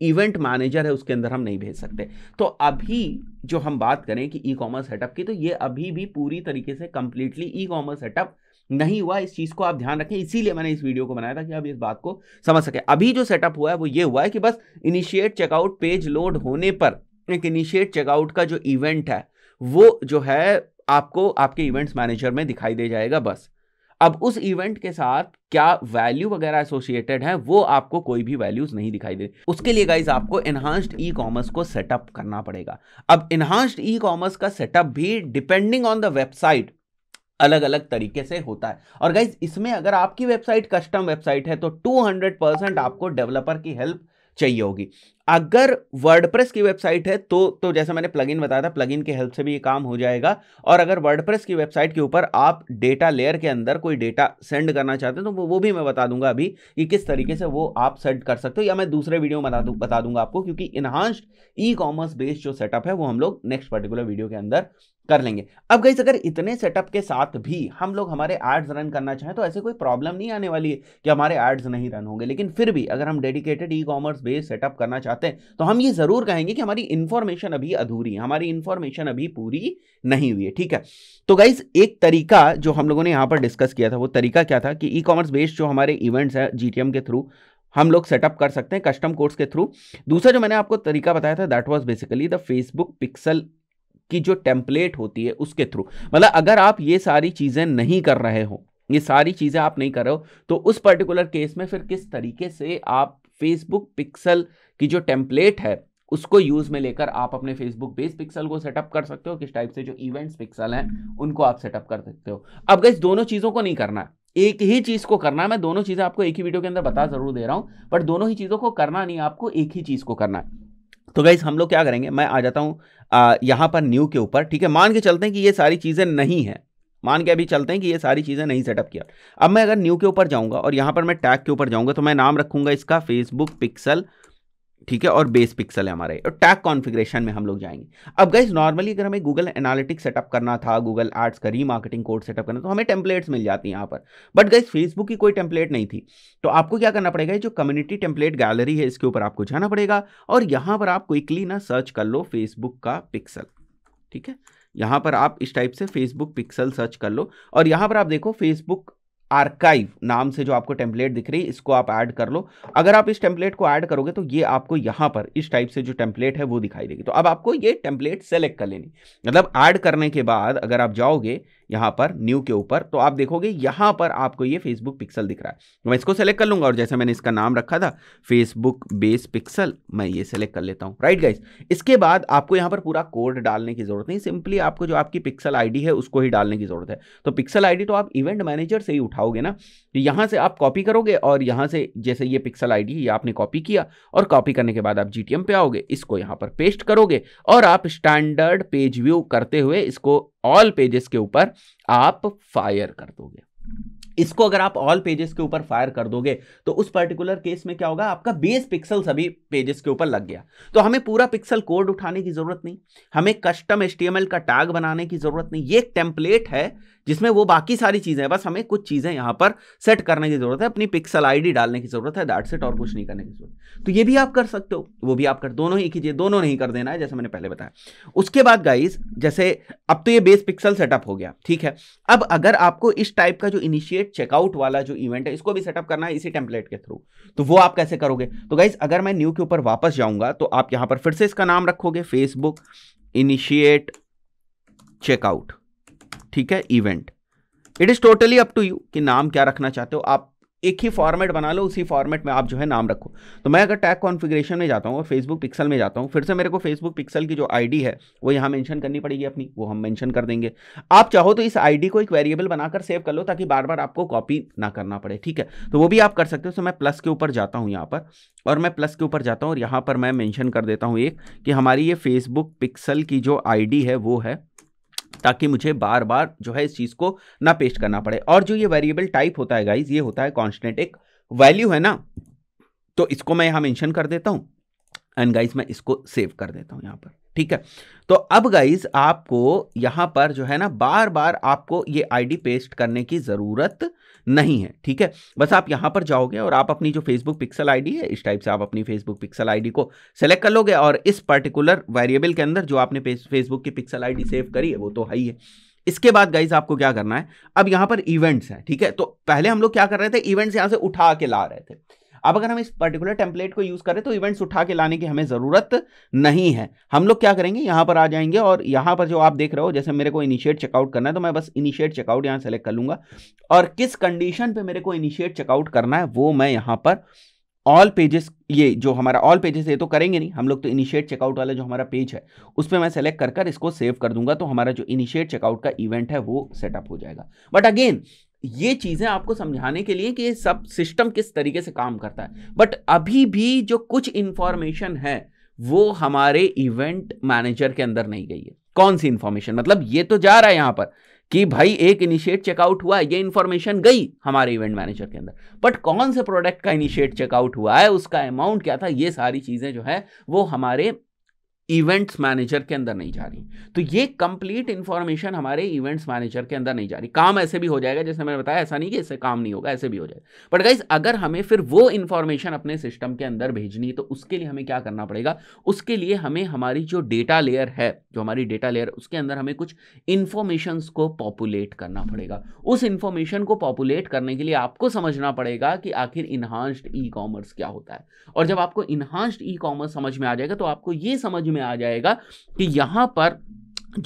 [SPEAKER 1] इवेंट मैनेजर है उसके अंदर हम नहीं भेज सकते तो अभी जो हम बात करें कि ई कॉमर्स सेटअप की तो ये अभी भी पूरी तरीके से कंप्लीटली ई कॉमर्स सेटअप नहीं हुआ इस चीज़ को आप ध्यान रखें इसीलिए मैंने इस वीडियो को बनाया था कि आप इस बात को समझ सकें अभी जो सेटअप हुआ है वो ये हुआ है कि बस इनिशिएट चेकआउट पेज लोड होने पर एक इनिशिएट चेकआउट का जो इवेंट है वो जो है आपको आपके इवेंट्स मैनेजर में दिखाई दे जाएगा बस अब उस इवेंट के साथ क्या वैल्यू वगैरह एसोसिएटेड है वो आपको कोई भी वैल्यूज नहीं दिखाई दे उसके लिए गाइज आपको एनहांस्ड ई कॉमर्स को सेटअप करना पड़ेगा अब एनहांस्ड ई कॉमर्स का सेटअप भी डिपेंडिंग ऑन द वेबसाइट अलग अलग तरीके से होता है और गाइज इसमें अगर आपकी वेबसाइट कस्टम वेबसाइट है तो 200 परसेंट आपको डेवलपर की हेल्प चाहिए होगी अगर वर्डप्रेस की वेबसाइट है तो तो जैसे मैंने प्लगइन बताया था प्लगइन के हेल्प से भी ये काम हो जाएगा और अगर वर्डप्रेस की वेबसाइट के ऊपर आप डेटा लेयर के अंदर कोई डेटा सेंड करना चाहते हैं तो वो, भी मैं बता दूंगा अभी कि किस तरीके से वो आप सेंड कर सकते हो या मैं दूसरे वीडियो में बता दू बता दूंगा आपको क्योंकि इन्हांस्ड ई कॉमर्स बेस्ड जो सेटअप है वो हम लोग नेक्स्ट पर्टिकुलर वीडियो के अंदर कर लेंगे अब गई अगर इतने सेटअप के साथ भी हम लोग हमारे एड्स रन करना चाहें तो ऐसे कोई प्रॉब्लम नहीं आने वाली है कि हमारे एड्स नहीं रन होंगे लेकिन फिर भी अगर हम dedicated e commerce based setup करना चाहते हैं तो हम ये ज़रूर कहेंगे कि हमारी इन्फॉर्मेशन अभी अधूरी है हमारी इन्फॉर्मेशन अभी पूरी नहीं हुई है ठीक है तो गाइज एक तरीका जो हम लोगों ने यहाँ पर डिस्कस किया था वो तरीका क्या था कि ई कॉमर्स बेस्ड जो हमारे इवेंट्स हैं जी के थ्रू हम लोग सेटअप कर सकते हैं कस्टम कोर्स के थ्रू दूसरा जो मैंने आपको तरीका बताया था that was basically the Facebook pixel की जो टेम्पलेट होती है उसके थ्रू मतलब अगर आप ये सारी चीज़ें नहीं कर रहे हो ये सारी चीज़ें आप नहीं कर रहे हो तो उस पर्टिकुलर केस में फिर किस तरीके से आप फेसबुक पिक्सल की जो टेम्पलेट है उसको यूज़ में लेकर आप अपने फेसबुक बेस पिक्सल को सेटअप कर सकते हो किस टाइप से जो इवेंट्स पिक्सल हैं उनको आप सेटअप कर सकते हो अब गैस दोनों चीज़ों को नहीं करना एक ही चीज़ को करना है मैं दोनों चीज़ें आपको एक ही वीडियो के अंदर बता ज़रूर दे रहा हूँ बट दोनों ही चीज़ों को करना नहीं आपको एक ही चीज़ को करना है तो गाइज हम लोग क्या करेंगे मैं आ जाता हूँ यहाँ पर न्यू के ऊपर ठीक है मान के चलते हैं कि ये सारी चीज़ें नहीं हैं मान के अभी चलते हैं कि ये सारी चीज़ें नहीं सेटअप किया अब मैं अगर न्यू के ऊपर जाऊँगा और यहाँ पर मैं टैग के ऊपर जाऊँगा तो मैं नाम रखूँगा इसका फेसबुक पिक्सल ठीक है और बेस पिक्सल है हमारे और टैग कॉन्फ़िगरेशन में हम लोग जाएंगे अब गाइज नॉर्मली अगर हमें गूगल एनालिटिक्स सेटअप करना था गूगल एड्स का री मार्केटिंग कोड सेटअप करना तो हमें टेम्पलेट्स मिल जाती हैं यहाँ पर बट गाइज फेसबुक की कोई टेम्पलेट नहीं थी तो आपको क्या करना पड़ेगा जो कम्युनिटी टेम्पलेट गैलरी है इसके ऊपर आपको जाना पड़ेगा और यहाँ पर आप क्विकली ना सर्च कर लो फेसबुक का पिक्सल ठीक है यहाँ पर आप इस टाइप से फेसबुक पिक्सल सर्च कर लो और यहाँ पर आप देखो फेसबुक आर्काइव नाम से जो आपको टेम्पलेट दिख रही है इसको आप ऐड कर लो अगर आप इस टेम्पलेट को ऐड करोगे तो ये आपको यहाँ पर इस टाइप से जो टेम्पलेट है वो दिखाई देगी तो अब आपको ये टेम्पलेट सेलेक्ट कर लेनी मतलब ऐड करने के बाद अगर आप जाओगे यहाँ पर न्यू के ऊपर तो आप देखोगे यहाँ पर आपको ये फेसबुक पिक्सल दिख रहा है तो मैं इसको सेलेक्ट कर लूँगा और जैसे मैंने इसका नाम रखा था फेसबुक बेस पिक्सल मैं ये सेलेक्ट कर लेता हूँ राइट गाइज इसके बाद आपको यहाँ पर पूरा कोड डालने की जरूरत नहीं सिंपली आपको जो आपकी पिक्सल आई है उसको ही डालने की जरूरत है तो पिक्सल आई तो आप इवेंट मैनेजर से ही उठाओगे ना तो यहाँ से आप कॉपी करोगे और यहाँ से जैसे ये पिक्सल आई ये आपने कॉपी किया और कॉपी करने के बाद आप जी पे आओगे इसको यहाँ पर पेस्ट करोगे और आप स्टैंडर्ड पेज व्यू करते हुए इसको ऑल पेजेस के ऊपर आप फायर कर दोगे इसको अगर आप ऑल पेजेस के ऊपर फायर कर दोगे तो उस पर्टिकुलर केस में क्या होगा आपका बेस पिक्सल सभी पेजेस के ऊपर लग गया तो हमें पूरा पिक्सल कोड उठाने की जरूरत नहीं हमें कस्टम एस का टैग बनाने की जरूरत नहीं ये एक टेम्पलेट है जिसमें वो बाकी सारी चीज़ें बस हमें कुछ चीज़ें यहाँ पर सेट करने की ज़रूरत है अपनी पिक्सल आईडी डालने की ज़रूरत है दैट सेट और कुछ नहीं करने की जरूरत तो ये भी आप कर सकते हो वो भी आप कर दोनों ही कीजिए दोनों नहीं कर देना है जैसे मैंने पहले बताया उसके बाद गाइज जैसे अब तो ये बेस पिक्सल सेटअप हो गया ठीक है अब अगर आपको इस टाइप का जो इनिशिएट चेकआउट वाला जो इवेंट है इसको भी सेटअप करना है इसी टेम्पलेट के थ्रू तो वो आप कैसे करोगे तो गाइज अगर मैं न्यू के ऊपर वापस जाऊंगा तो आप यहां पर फिर से इसका नाम रखोगे फेसबुक इनिशिएट चेकआउट ठीक है event it is totally up to you कि नाम क्या रखना चाहते हो आप एक ही फॉर्मेट बना लो उसी फॉर्मेट में आप जो है नाम रखो तो मैं अगर टैग कॉन्फ़िगरेशन में जाता हूँ और फेसबुक पिक्सल में जाता हूँ फिर से मेरे को फेसबुक पिक्सल की जो आईडी है वो यहाँ मेंशन करनी पड़ेगी अपनी वो हम मेंशन कर देंगे आप चाहो तो इस आईडी को एक वेरिएबल बनाकर सेव कर लो ताकि बार बार आपको कॉपी ना करना पड़े ठीक है तो वो भी आप कर सकते हो तो मैं प्लस के ऊपर जाता हूँ यहाँ पर और मैं प्लस के ऊपर जाता हूँ और यहाँ पर मैं मैंशन कर देता हूँ एक कि हमारी ये फेसबुक पिक्सल की जो आई है वो है ताकि मुझे बार बार जो है इस चीज़ को ना पेस्ट करना पड़े और जो ये वेरिएबल टाइप होता है गाइज ये होता है कॉन्स्टेंट एक वैल्यू है ना तो इसको मैं यहाँ मैंशन कर देता हूँ एंड गाइज मैं इसको सेव कर देता हूँ यहाँ पर ठीक है तो अब गाइज आपको यहां पर जो है ना बार बार आपको ये आईडी पेस्ट करने की ज़रूरत नहीं है ठीक है बस आप यहां पर जाओगे और आप अपनी जो फेसबुक पिक्सल आईडी है इस टाइप से आप अपनी फेसबुक पिक्सल आईडी को सेलेक्ट कर लोगे और इस पर्टिकुलर वेरिएबल के अंदर जो आपने फेसबुक की पिक्सल आईडी सेव करी है वो तो है ही है इसके बाद गाइज आपको क्या करना है अब यहां पर इवेंट्स हैं ठीक है तो पहले हम लोग क्या कर रहे थे इवेंट्स यहां से उठा के ला रहे थे अब अगर हम इस पर्टिकुलर टेम्पलेट को यूज करें तो इवेंट्स उठा के लाने की हमें जरूरत नहीं है हम लोग क्या करेंगे यहां पर आ जाएंगे और यहां पर जो आप देख रहे हो जैसे मेरे को इनिशिएट चेकआउट करना है तो मैं बस इनिशिएट चेकआउट यहाँ सेलेक्ट कर लूंगा और किस कंडीशन पर मेरे को इनिशिएट चेकआउट करना है वो मैं यहाँ पर ऑल पेजेस ये जो हमारा ऑल पेजेस ये तो करेंगे नहीं हम लोग तो इनिशिएट चेकआउट वाला जो हमारा पेज है उस पर मैं सेलेक्ट कर कर इसको सेव कर दूंगा तो हमारा जो इनिशिएट चेकआउट का इवेंट है वो सेटअप हो जाएगा बट अगेन ये चीज़ें आपको समझाने के लिए कि ये सब सिस्टम किस तरीके से काम करता है बट अभी भी जो कुछ इन्फॉर्मेशन है वो हमारे इवेंट मैनेजर के अंदर नहीं गई है कौन सी इन्फॉर्मेशन मतलब ये तो जा रहा है यहाँ पर कि भाई एक इनिशिएट चेकआउट हुआ ये इन्फॉर्मेशन गई हमारे इवेंट मैनेजर के अंदर बट कौन से प्रोडक्ट का इनिशिएट चेकआउट हुआ है उसका अमाउंट क्या था ये सारी चीज़ें जो है वो हमारे इवेंट्स मैनेजर के अंदर नहीं जा रही तो ये कंप्लीट इंफॉर्मेशन हमारे इवेंट्स मैनेजर के अंदर नहीं जा रही काम ऐसे भी हो जाएगा जैसे मैंने बताया ऐसा नहीं कि इससे काम नहीं होगा ऐसे भी हो जाएगा बट गाइज अगर हमें फिर वो इन्फॉर्मेशन अपने सिस्टम के अंदर भेजनी है तो उसके लिए हमें क्या करना पड़ेगा उसके लिए हमें हमारी जो डेटा लेयर है जो हमारी डेटा लेयर उसके अंदर हमें कुछ इंफॉर्मेशन को पॉपुलेट करना पड़ेगा उस इंफॉर्मेशन को पॉपुलेट करने के लिए आपको समझना पड़ेगा कि आखिर इन्हांस्ड ई कॉमर्स क्या होता है और जब आपको इन्हांस्ड ई कॉमर्स समझ में आ जाएगा तो आपको ये समझ में आ जाएगा कि यहाँ पर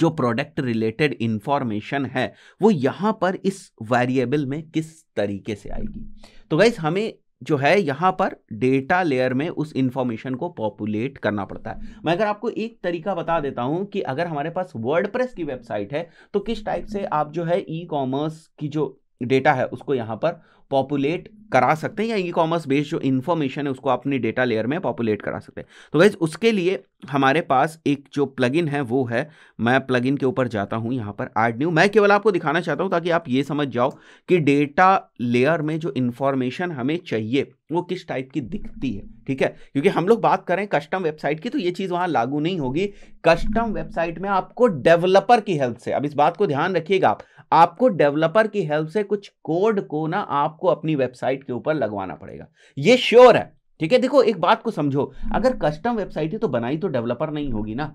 [SPEAKER 1] जो प्रोडक्ट रिलेटेड इंफॉर्मेशन है वो यहाँ पर इस वेरिएबल में किस तरीके से आएगी तो गाइज हमें जो है यहां पर डेटा लेयर में उस इंफॉर्मेशन को पॉपुलेट करना पड़ता है मैं अगर आपको एक तरीका बता देता हूं कि अगर हमारे पास वर्डप्रेस की वेबसाइट है तो किस टाइप से आप जो है ई कॉमर्स की जो डेटा है उसको यहां पर पॉपुलेट करा सकते हैं या ई कॉमर्स बेस्ड जो इन्फॉर्मेशन है उसको अपनी डेटा लेयर में पॉपुलेट करा सकते हैं तो वैसे उसके लिए हमारे पास एक जो प्लगइन है वो है मैं प्लगइन के ऊपर जाता हूँ यहाँ पर ऐड न्यू मैं केवल आपको दिखाना चाहता हूँ ताकि आप ये समझ जाओ कि डेटा लेयर में जो इन्फॉर्मेशन हमें चाहिए वो किस टाइप की दिखती है ठीक है क्योंकि हम लोग बात करें कस्टम वेबसाइट की तो ये चीज़ वहाँ लागू नहीं होगी कस्टम वेबसाइट में आपको डेवलपर की हेल्प से अब इस बात को ध्यान रखिएगा आप आपको डेवलपर की हेल्प से कुछ कोड को ना आपको अपनी वेबसाइट के ऊपर लगवाना पड़ेगा ये श्योर है ठीक है देखो एक बात को समझो अगर कस्टम वेबसाइट है तो बनाई तो डेवलपर नहीं होगी ना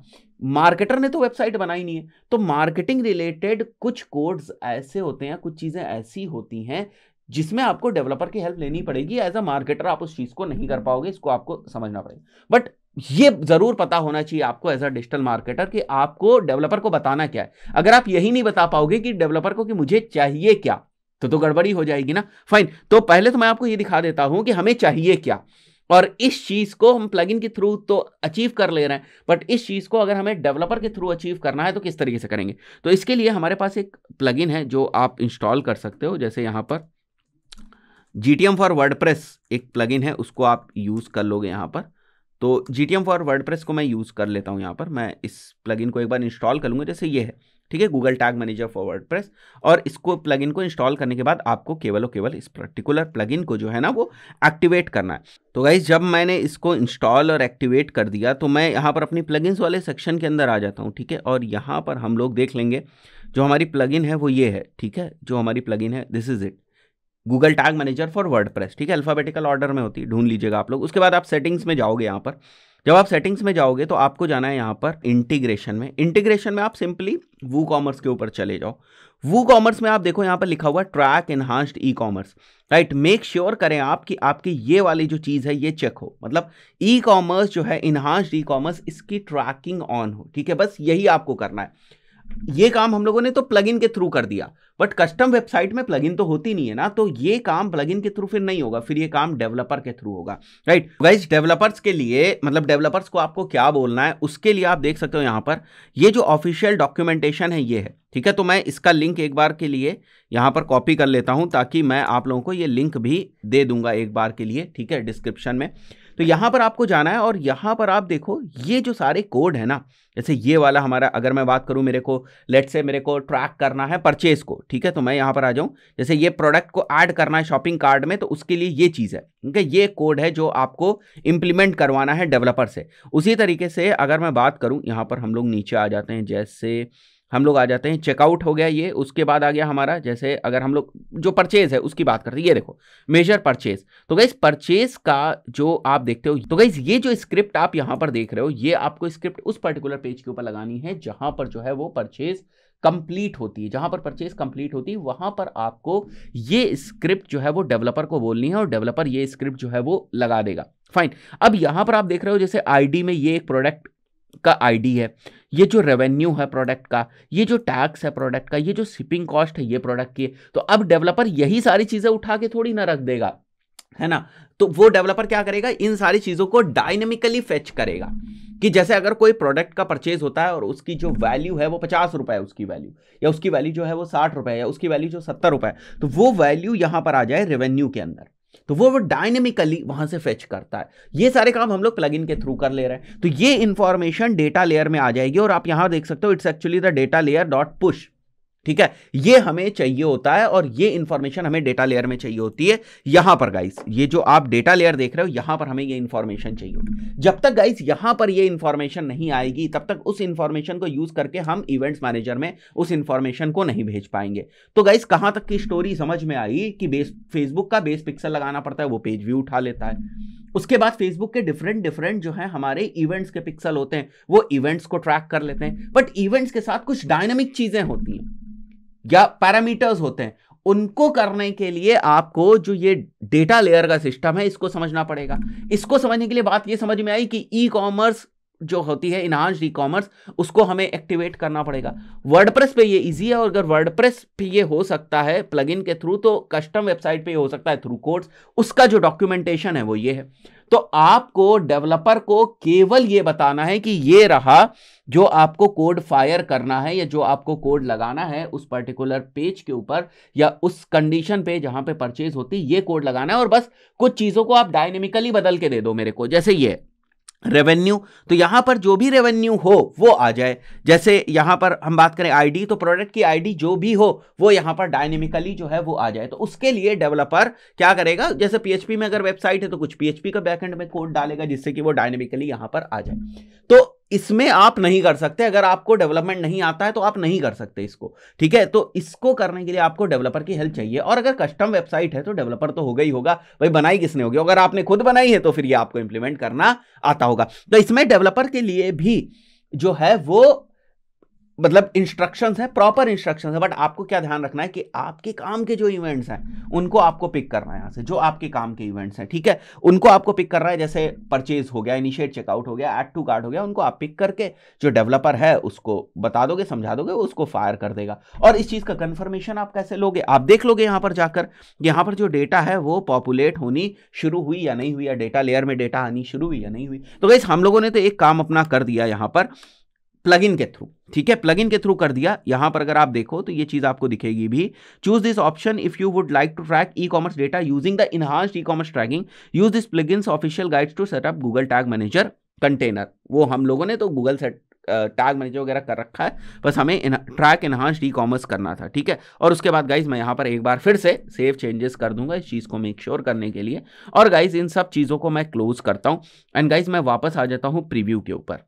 [SPEAKER 1] मार्केटर ने तो वेबसाइट बनाई नहीं है तो मार्केटिंग रिलेटेड कुछ कोड्स ऐसे होते हैं कुछ चीज़ें ऐसी होती हैं जिसमें आपको डेवलपर की हेल्प लेनी पड़ेगी एज अ मार्केटर आप उस चीज़ को नहीं कर पाओगे इसको आपको समझना पड़ेगा बट ये ज़रूर पता होना चाहिए आपको एज अ डिजिटल मार्केटर कि आपको डेवलपर को बताना क्या है अगर आप यही नहीं बता पाओगे कि डेवलपर को कि मुझे चाहिए क्या तो तो गड़बड़ी हो जाएगी ना फाइन तो पहले तो मैं आपको ये दिखा देता हूं कि हमें चाहिए क्या और इस चीज़ को हम प्लग के थ्रू तो अचीव कर ले रहे हैं बट इस चीज़ को अगर हमें डेवलपर के थ्रू अचीव करना है तो किस तरीके से करेंगे तो इसके लिए हमारे पास एक प्लग है जो आप इंस्टॉल कर सकते हो जैसे यहाँ पर G T M for word एक प्लगइन है उसको आप यूज़ कर लोगे यहाँ पर तो G T M for word को मैं यूज़ कर लेता हूँ यहाँ पर मैं इस प्लगइन को एक बार इंस्टॉल कर लूँगा जैसे ये है ठीक है Google tag manager for word और इसको प्लगइन को इंस्टॉल करने के बाद आपको केवल और केवल इस पर्टिकुलर प्लगइन को जो है ना वो एक्टिवेट करना है तो गाइज जब मैंने इसको इंस्टॉल और एक्टिवेट कर दिया तो मैं यहाँ पर अपनी प्लगइन्स वाले सेक्शन के अंदर आ जाता हूँ ठीक है और यहाँ पर हम लोग देख लेंगे जो हमारी प्लगइन है वो ये है ठीक है जो हमारी प्लगइन है this is it Google tag manager for word ठीक है अल्फ़ाबेटिकल ऑर्डर में होती है ढूंढ लीजिएगा आप लोग उसके बाद आप सेटिंग्स में जाओगे यहाँ पर जब आप सेटिंग्स में जाओगे तो आपको जाना है यहाँ पर इंटीग्रेशन में इंटीग्रेशन में आप सिंपली वू कॉमर्स के ऊपर चले जाओ वू कॉमर्स में आप देखो यहाँ पर लिखा हुआ track enhanced e commerce right make sure करें आप कि आपकी ये वाली जो चीज़ है ये चेक हो मतलब ई कॉमर्स जो है इन्हांस्ड ई कॉमर्स इसकी ट्रैकिंग ऑन हो ठीक है बस यही आपको करना है ये काम हम लोगों ने तो प्लगइन के थ्रू कर दिया बट कस्टम वेबसाइट में प्लगइन तो होती नहीं है ना तो ये काम प्लगइन के थ्रू फिर नहीं होगा फिर ये काम डेवलपर के थ्रू होगा राइट गाइज डेवलपर्स के लिए मतलब डेवलपर्स को आपको क्या बोलना है उसके लिए आप देख सकते हो यहाँ पर ये जो ऑफिशियल डॉक्यूमेंटेशन है ये है ठीक है तो मैं इसका लिंक एक बार के लिए यहाँ पर कॉपी कर लेता हूँ ताकि मैं आप लोगों को ये लिंक भी दे दूंगा एक बार के लिए ठीक है डिस्क्रिप्शन में तो यहाँ पर आपको जाना है और यहाँ पर आप देखो ये जो सारे कोड है ना जैसे ये वाला हमारा अगर मैं बात करूँ मेरे को लेट से मेरे को ट्रैक करना है परचेज को ठीक है तो मैं यहाँ पर आ जाऊँ जैसे ये प्रोडक्ट को ऐड करना है शॉपिंग कार्ड में तो उसके लिए ये चीज़ है ठीक है ये कोड है जो आपको इम्प्लीमेंट करवाना है डेवलपर से उसी तरीके से अगर मैं बात करूँ यहाँ पर हम लोग नीचे आ जाते हैं जैसे हम लोग आ जाते हैं चेकआउट हो गया ये उसके बाद आ गया हमारा जैसे अगर हम लोग जो परचेज है उसकी बात करते हैं ये देखो मेजर परचेज तो गई परचेज का जो आप देखते हो तो गई ये जो स्क्रिप्ट आप यहाँ पर देख रहे हो ये आपको स्क्रिप्ट उस पर्टिकुलर पेज के ऊपर लगानी है जहाँ पर जो है वो परचेज कंप्लीट होती है जहां पर परचेज कंप्लीट होती है वहां पर आपको ये स्क्रिप्ट जो है वो डेवलपर को बोलनी है और डेवलपर ये स्क्रिप्ट जो है वो लगा देगा फाइन अब यहां पर आप देख रहे हो जैसे आईडी में ये एक प्रोडक्ट का आईडी है ये जो रेवेन्यू है प्रोडक्ट का ये जो टैक्स है प्रोडक्ट का ये जो शिपिंग कॉस्ट है ये प्रोडक्ट की तो अब डेवलपर यही सारी चीज़ें उठा के थोड़ी ना रख देगा है ना तो वो डेवलपर क्या करेगा इन सारी चीज़ों को डायनेमिकली फेच करेगा कि जैसे अगर कोई प्रोडक्ट का परचेज होता है और उसकी जो वैल्यू है वो पचास रुपए उसकी वैल्यू या उसकी वैल्यू जो है वो साठ रुपए या उसकी वैल्यू जो सत्तर रुपए तो वो वैल्यू यहां पर आ जाए रेवेन्यू के अंदर तो वो वो डायनेमिकली वहां से फेच करता है ये सारे काम हम लोग प्लग के थ्रू कर ले रहे हैं तो ये इन्फॉर्मेशन डेटा लेयर में आ जाएगी और आप यहां देख सकते हो it's actually the data layer dot push ठीक है ये हमें चाहिए होता है और ये इंफॉर्मेशन हमें डेटा लेयर में चाहिए होती है यहां पर गाइस ये जो आप डेटा लेयर देख रहे हो यहां पर हमें ये इंफॉर्मेशन चाहिए जब तक गाइस यहां पर ये इंफॉर्मेशन नहीं आएगी तब तक उस इंफॉर्मेशन को यूज करके हम इवेंट्स मैनेजर में उस इंफॉर्मेशन को नहीं भेज पाएंगे तो गाइस कहां तक की स्टोरी समझ में आई कि बेस फेसबुक का बेस पिक्सल लगाना पड़ता है वो पेज व्यू उठा लेता है उसके बाद फेसबुक के डिफरेंट डिफरेंट जो है हमारे इवेंट्स के पिक्सल होते हैं वो इवेंट्स को ट्रैक कर लेते हैं बट इवेंट्स के साथ कुछ डायनेमिक चीजें होती हैं या पैरामीटर्स होते हैं उनको करने के लिए आपको जो ये डेटा लेयर का सिस्टम है इसको समझना पड़ेगा इसको समझने के लिए बात ये समझ में आई कि ई कॉमर्स जो होती है इनहांस ई कॉमर्स उसको हमें एक्टिवेट करना पड़ेगा वर्ड प्रेस पर यह ईजी है और अगर वर्ड प्रेस पर यह हो सकता है प्लगइन के थ्रू तो कस्टम वेबसाइट पर हो सकता है थ्रू कोर्स उसका जो डॉक्यूमेंटेशन है वो ये है तो आपको डेवलपर को केवल ये बताना है कि ये रहा जो आपको कोड फायर करना है या जो आपको कोड लगाना है उस पर्टिकुलर पेज के ऊपर या उस कंडीशन पे जहां पे परचेज होती है ये कोड लगाना है और बस कुछ चीज़ों को आप डायनेमिकली बदल के दे दो मेरे को जैसे ये रेवेन्यू तो यहां पर जो भी रेवेन्यू हो वो आ जाए जैसे यहां पर हम बात करें आईडी तो प्रोडक्ट की आईडी जो भी हो वो यहां पर डायनेमिकली जो है वो आ जाए तो उसके लिए डेवलपर क्या करेगा जैसे पीएचपी में अगर वेबसाइट है तो कुछ पीएचपी का बैकएंड में कोड डालेगा जिससे कि वो डायनेमिकली यहां पर आ जाए तो इसमें आप नहीं कर सकते अगर आपको डेवलपमेंट नहीं आता है तो आप नहीं कर सकते इसको ठीक है तो इसको करने के लिए आपको डेवलपर की हेल्प चाहिए और अगर कस्टम वेबसाइट है तो डेवलपर तो होगा ही होगा भाई बनाई किसने होगी अगर आपने खुद बनाई है तो फिर ये आपको इंप्लीमेंट करना आता होगा तो इसमें डेवलपर के लिए भी जो है वो मतलब इंस्ट्रक्शंस है प्रॉपर इंस्ट्रक्शंस है बट आपको क्या ध्यान रखना है कि आपके काम के जो इवेंट्स हैं उनको आपको पिक करना है यहाँ से जो आपके काम के इवेंट्स हैं ठीक है उनको आपको पिक करना है जैसे परचेज हो गया इनिशिएट चेकआउट हो गया एड टू कार्ड हो गया उनको आप पिक करके जो डेवलपर है उसको बता दोगे समझा दोगे उसको फायर कर देगा और इस चीज़ का कन्फर्मेशन आप कैसे लोगे आप देख लोगे यहाँ पर जाकर यहाँ पर जो डेटा है वो पॉपुलेट होनी शुरू हुई या नहीं हुई या डेटा लेयर में डेटा आनी शुरू हुई या नहीं हुई तो वैसे हम लोगों ने तो एक काम अपना कर दिया यहाँ पर प्लगइन के थ्रू ठीक है प्लगइन के थ्रू कर दिया यहां पर अगर आप देखो तो ये चीज आपको दिखेगी भी choose this option if you would like to track e commerce data using the enhanced e commerce tracking use this plugins official guides to setup Google tag manager container वो हम लोगों ने तो गूगल सेट टैग मैनेजर वगैरह कर रखा है बस हमें ट्रैक इनहांस ई कॉमर्स करना था ठीक है और उसके बाद गाइज मैं यहाँ पर एक बार फिर से सेव चेंजेस कर दूंगा इस चीज़ को मेक श्योर sure करने के लिए और गाइज इन सब चीज़ों को मैं क्लोज करता हूँ एंड गाइज मैं वापस आ जाता हूँ प्रीव्यू के ऊपर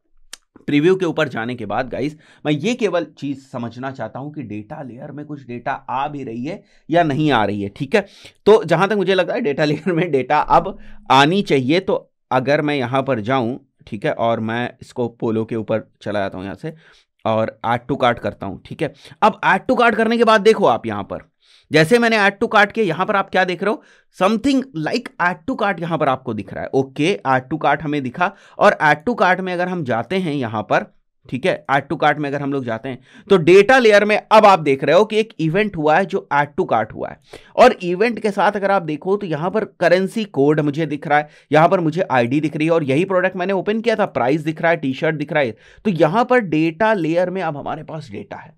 [SPEAKER 1] प्रीव्यू के ऊपर जाने के बाद गाइस मैं ये केवल चीज़ समझना चाहता हूँ कि डेटा लेयर में कुछ डेटा आ भी रही है या नहीं आ रही है ठीक है तो जहाँ तक मुझे लगता है डेटा लेयर में डेटा अब आनी चाहिए तो अगर मैं यहाँ पर जाऊँ ठीक है और मैं इसको पोलो के ऊपर चला जाता हूँ यहाँ से और ऐड टू कार्ट करता हूँ ठीक है अब ऐड टू कार्ट करने के बाद देखो आप यहाँ पर जैसे मैंने एड टू कार्ट के यहां पर आप क्या देख रहे हो something like add to cart यहां पर आपको दिख रहा है ओके एड टू कार्ट हमें दिखा और एड टू कार्ट में अगर हम जाते हैं यहां पर ठीक है एड टू कार्ट में अगर हम लोग जाते हैं तो डेटा लेयर में अब आप देख रहे हो कि एक इवेंट हुआ है जो एड टू कार्ट हुआ है और इवेंट के साथ अगर आप देखो तो यहां पर करेंसी कोड मुझे दिख रहा है यहां पर मुझे आईडी दिख रही है और यही प्रोडक्ट मैंने ओपन किया था प्राइस दिख रहा है टी शर्ट दिख रहा है तो यहां पर डेटा लेयर में अब हमारे पास डेटा है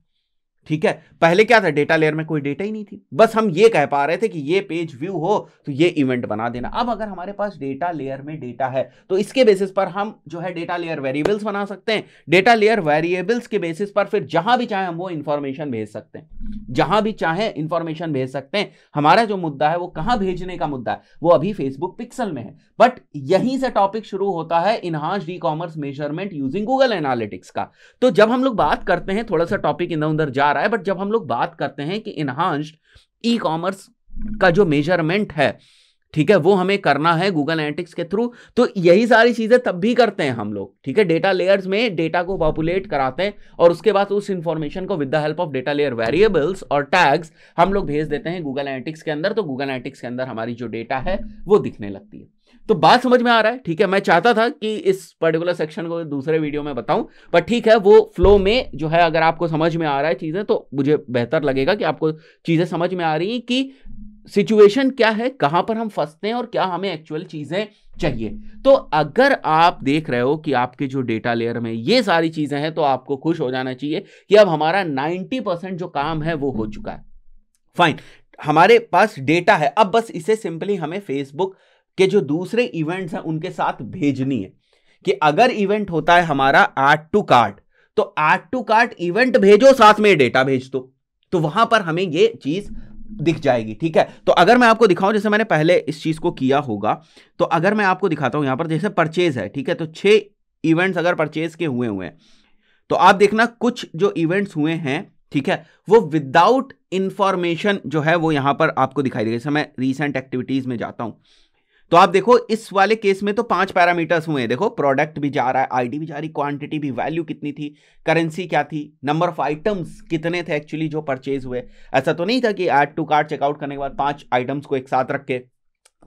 [SPEAKER 1] ठीक है पहले क्या था डेटा लेयर में कोई डेटा ही नहीं थी बस हम ये कह पा रहे थे कि ये पेज व्यू हो तो ये इवेंट बना देना अब अगर हमारे पास डेटा लेयर में डेटा है तो इसके बेसिस पर हम जो है डेटा लेयर वेरिएबल्स बना सकते हैं डेटा लेयर वेरिएबल्स के बेसिस पर फिर जहां भी चाहे हम वो इंफॉर्मेशन भेज सकते हैं जहां भी चाहे इंफॉर्मेशन भेज सकते हैं हमारा जो मुद्दा है वो कहां भेजने का मुद्दा है वो अभी फेसबुक पिक्सल में है बट यहीं से टॉपिक शुरू होता है enhanced commerce measurement using Google analytics का तो जब हम लोग बात करते हैं थोड़ा सा टॉपिक इधर उधर जा रहा है बट जब हम लोग बात करते हैं कि इन्हांस्ड ई कॉमर्स का जो मेजरमेंट है ठीक है वो हमें करना है गूगल एनालिटिक्स के थ्रू तो यही सारी चीज़ें तब भी करते हैं हम लोग ठीक है डेटा लेयर्स में डेटा को पॉपुलेट कराते हैं और उसके बाद उस इन्फॉर्मेशन को with the help of data layer variables और टैग्स हम लोग भेज देते हैं गूगल एनालिटिक्स के अंदर तो गूगल एनालिटिक्स के अंदर हमारी जो डेटा है वो दिखने लगती है तो बात समझ में आ रहा है ठीक है मैं चाहता था कि इस पर्टिकुलर सेक्शन को दूसरे वीडियो में बताऊं पर ठीक है वो फ्लो में जो है अगर आपको समझ में आ रहा है चीज़ें तो मुझे बेहतर लगेगा कि आपको चीज़ें समझ में आ रही हैं कि सिचुएशन क्या है कहां पर हम फंसते हैं और क्या हमें एक्चुअल चीज़ें चाहिए तो अगर आप देख रहे हो कि आपके जो डेटा लेयर में ये सारी चीज़ें हैं तो आपको खुश हो जाना चाहिए कि अब हमारा 90 परसेंट जो काम है वो हो चुका है फाइन हमारे पास डेटा है अब बस इसे सिंपली हमें फेसबुक कि जो दूसरे इवेंट्स हैं उनके साथ भेजनी है कि अगर इवेंट होता है हमारा एड टू कार्ट तो एड टू कार्ट इवेंट भेजो साथ में डेटा भेज दो तो वहां पर हमें ये चीज दिख जाएगी ठीक है तो अगर मैं आपको दिखाऊं जैसे मैंने पहले इस चीज को किया होगा तो अगर मैं आपको दिखाता हूं यहां पर जैसे परचेज है ठीक है तो छह इवेंट्स अगर परचेज के हुए हुए हैं तो आप देखना कुछ जो इवेंट्स हुए हैं ठीक है वो विदाउट इंफॉर्मेशन जो है वो यहां पर आपको दिखाई देगा जैसे मैं रिसेंट एक्टिविटीज में जाता हूं तो आप देखो इस वाले केस में तो पांच पैरामीटर्स हुए हैं देखो प्रोडक्ट भी जा रहा है आईडी भी जा रही क्वांटिटी भी वैल्यू कितनी थी करेंसी क्या थी नंबर ऑफ आइटम्स कितने थे एक्चुअली जो परचेज हुए ऐसा तो नहीं था कि एड टू कार्ड चेकआउट करने के बाद पांच आइटम्स को एक साथ रख के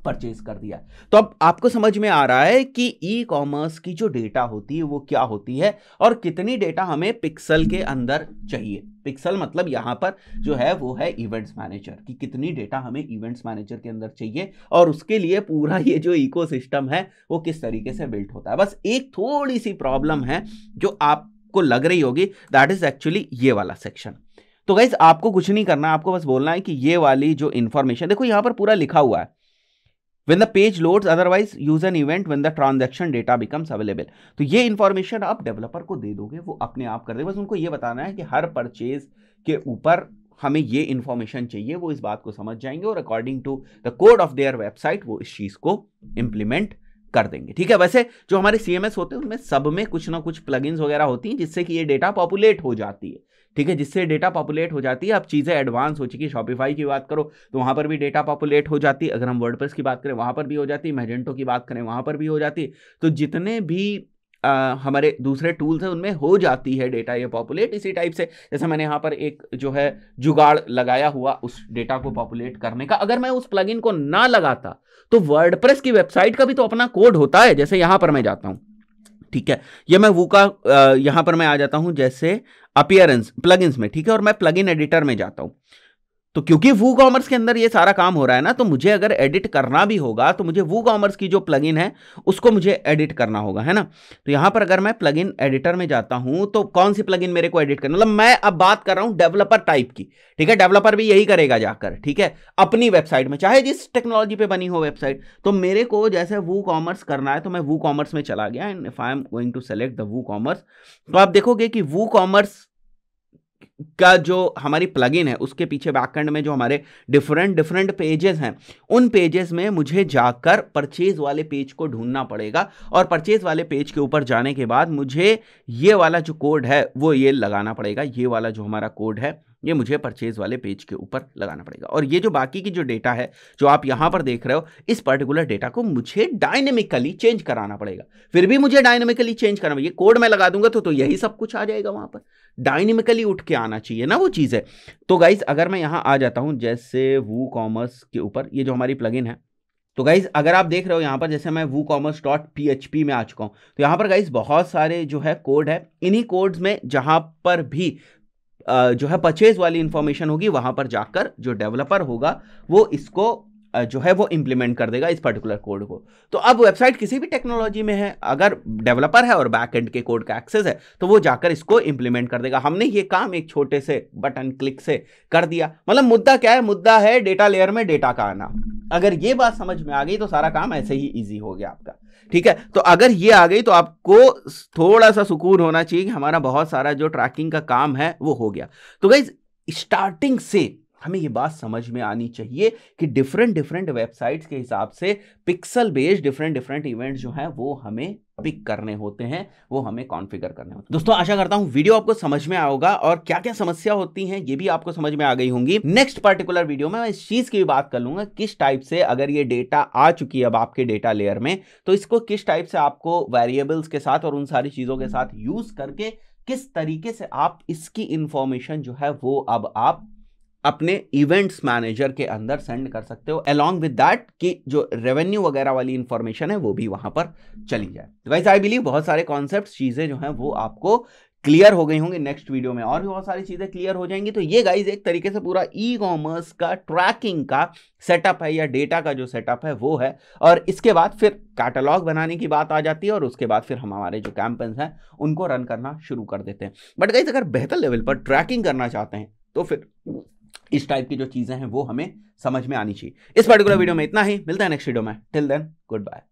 [SPEAKER 1] परचेज कर दिया तो अब आपको समझ में आ रहा है कि ई कॉमर्स की जो डेटा होती है वो क्या होती है और कितनी डेटा हमें पिक्सल के अंदर चाहिए पिक्सल मतलब यहां पर जो है वो है इवेंट्स मैनेजर कि कितनी डेटा हमें इवेंट्स मैनेजर के अंदर चाहिए और उसके लिए पूरा ये जो इकोसिस्टम है वो किस तरीके से बिल्ट होता है बस एक थोड़ी सी प्रॉब्लम है जो आपको लग रही होगी दैट इज़ एक्चुअली ये वाला सेक्शन तो गाइज आपको कुछ नहीं करना आपको बस बोलना है कि ये वाली जो इन्फॉर्मेशन देखो यहां पर पूरा लिखा हुआ है when the page loads otherwise use an event when the transaction data becomes available तो ये इन्फॉर्मेशन आप डेवलपर को दे दोगे वो अपने आप कर देगा बस उनको ये बताना है कि हर परचेज के ऊपर हमें ये इन्फॉर्मेशन चाहिए वो इस बात को समझ जाएंगे और according to the code of their website वो इस चीज़ को इम्प्लीमेंट कर देंगे ठीक है वैसे जो हमारे सी होते हैं उनमें सब में कुछ ना कुछ प्लगइन्स वगैरह होती हैं जिससे कि ये डेटा पॉपुलेट हो जाती है ठीक है जिससे डेटा पॉपुलेट हो जाती है अब चीज़ें एडवांस हो चुकी है शॉपिफाई की बात करो तो वहाँ पर भी डेटा पॉपुलेट हो जाती है अगर हम वर्ड की बात करें वहाँ पर भी हो जाती है मैजेंटो की बात करें वहाँ पर भी हो जाती तो जितने भी आ, हमारे दूसरे टूल्स हैं उनमें हो जाती है डेटा ये पॉपुलेट इसी टाइप से जैसे मैंने यहाँ पर एक जो है जुगाड़ लगाया हुआ उस डेटा को पॉपुलेट करने का अगर मैं उस प्लगइन को ना लगाता तो वर्डप्रेस की वेबसाइट का भी तो अपना कोड होता है जैसे यहाँ पर मैं जाता हूँ ठीक है ये मैं वो का यहाँ पर मैं आ जाता हूँ जैसे अपियरेंस प्लगइन्स में ठीक है और मैं प्लगइन एडिटर में जाता हूं तो क्योंकि वू कॉमर्स के अंदर ये सारा काम हो रहा है ना तो मुझे अगर एडिट करना भी होगा तो मुझे वू कॉमर्स की जो प्लगइन है उसको मुझे एडिट करना होगा है ना तो यहां पर अगर मैं प्लगइन एडिटर में जाता हूं तो कौन सी प्लगइन मेरे को एडिट करना मतलब मैं अब बात कर रहा हूँ डेवलपर टाइप की ठीक है डेवलपर भी यही करेगा जाकर ठीक है अपनी वेबसाइट में चाहे जिस टेक्नोलॉजी पर बनी हो वेबसाइट तो मेरे को जैसे वू कॉमर्स करना है तो मैं वू कॉमर्स में चला गया and if I am going to select the WooCommerce तो आप देखोगे कि वू कॉमर्स का जो हमारी प्लगइन है उसके पीछे बैकएंड में जो हमारे डिफरेंट डिफरेंट पेजेस हैं उन पेजेस में मुझे जाकर परचेज वाले पेज को ढूंढना पड़ेगा और परचेज वाले पेज के ऊपर जाने के बाद मुझे ये वाला जो कोड है वो ये लगाना पड़ेगा ये वाला जो हमारा कोड है ये मुझे परचेज वाले पेज के ऊपर लगाना पड़ेगा और ये जो बाकी की जो डेटा है जो आप यहां पर देख रहे हो इस पर्टिकुलर डेटा को मुझे डायनेमिकली चेंज कराना पड़ेगा फिर भी मुझे डायनेमिकली चेंज कराना ये कोड मैं लगा दूंगा तो तो यही सब कुछ आ जाएगा वहां पर डायनेमिकली उठ के आना चाहिए ना वो चीज़ है तो गाइज अगर मैं यहाँ आ जाता हूँ जैसे वू कॉमर्स के ऊपर ये जो हमारी प्लगइन है तो गाइज अगर आप देख रहे हो यहाँ पर जैसे मैं WooCommerce dot P H P में आ चुका हूँ तो यहां पर गाइज बहुत सारे जो है कोड है इन्हीं कोड्स में जहाँ पर भी जो है परचेज वाली इंफॉर्मेशन होगी वहां पर जाकर जो डेवलपर होगा वो इसको जो है वो इम्प्लीमेंट कर देगा इस पर्टिकुलर कोड को तो अब वेबसाइट किसी भी टेक्नोलॉजी में है अगर डेवलपर है और बैक एंड के कोड का एक्सेस है तो वो जाकर इसको इम्प्लीमेंट कर देगा हमने ये काम एक छोटे से बटन क्लिक से कर दिया मतलब मुद्दा क्या है मुद्दा है डेटा लेयर में डेटा का आना अगर ये बात समझ में आ गई तो सारा काम ऐसे ही ईजी हो गया आपका ठीक है तो अगर ये आ गई तो आपको थोड़ा सा सुकून होना चाहिए कि हमारा बहुत सारा जो ट्रैकिंग का काम है वो हो गया तो गई स्टार्टिंग से हमें ये बात समझ में आनी चाहिए कि डिफरेंट डिफरेंट वेबसाइट्स के हिसाब से pixel based different different event जो हैं वो हमें पिक करने होते हैं वो हमें कॉन्फ़िगर करने होते हैं दोस्तों आशा करता हूँ वीडियो आपको समझ में आओगा और क्या क्या समस्या होती हैं ये भी आपको समझ में आ गई होंगी नेक्स्ट पर्टिकुलर वीडियो में मैं इस चीज़ की भी बात कर लूंगा किस टाइप से अगर ये डेटा आ चुकी है अब आपके डेटा लेयर में तो इसको किस टाइप से आपको वेरिएबल्स के साथ और उन सारी चीज़ों के साथ यूज़ करके किस तरीके से आप इसकी इंफॉर्मेशन जो है वो अब आप अपने इवेंट्स मैनेजर के अंदर सेंड कर सकते हो अलॉन्ग विद दैट कि जो रेवेन्यू वगैरह वाली इंफॉर्मेशन है वो भी वहां पर चली जाए तो वैसे आई बिलीव बहुत सारे कॉन्सेप्ट चीज़ें जो हैं वो आपको क्लियर हो गई होंगी नेक्स्ट वीडियो में और भी बहुत सारी चीज़ें क्लियर हो जाएंगी तो ये गाइज एक तरीके से पूरा ई कॉमर्स का ट्रैकिंग का सेटअप है या डेटा का जो सेटअप है वो है और इसके बाद फिर कैटलॉग बनाने की बात आ जाती है और उसके बाद फिर हम हमारे जो कैंपेन्स हैं उनको रन करना शुरू कर देते हैं बट गाइज अगर बेहतर लेवल पर ट्रैकिंग करना चाहते हैं तो फिर इस टाइप की जो चीज़ें हैं वो हमें समझ में आनी चाहिए इस पर्टिकुलर वीडियो में इतना ही मिलता है नेक्स्ट वीडियो में टिल देन गुड बाय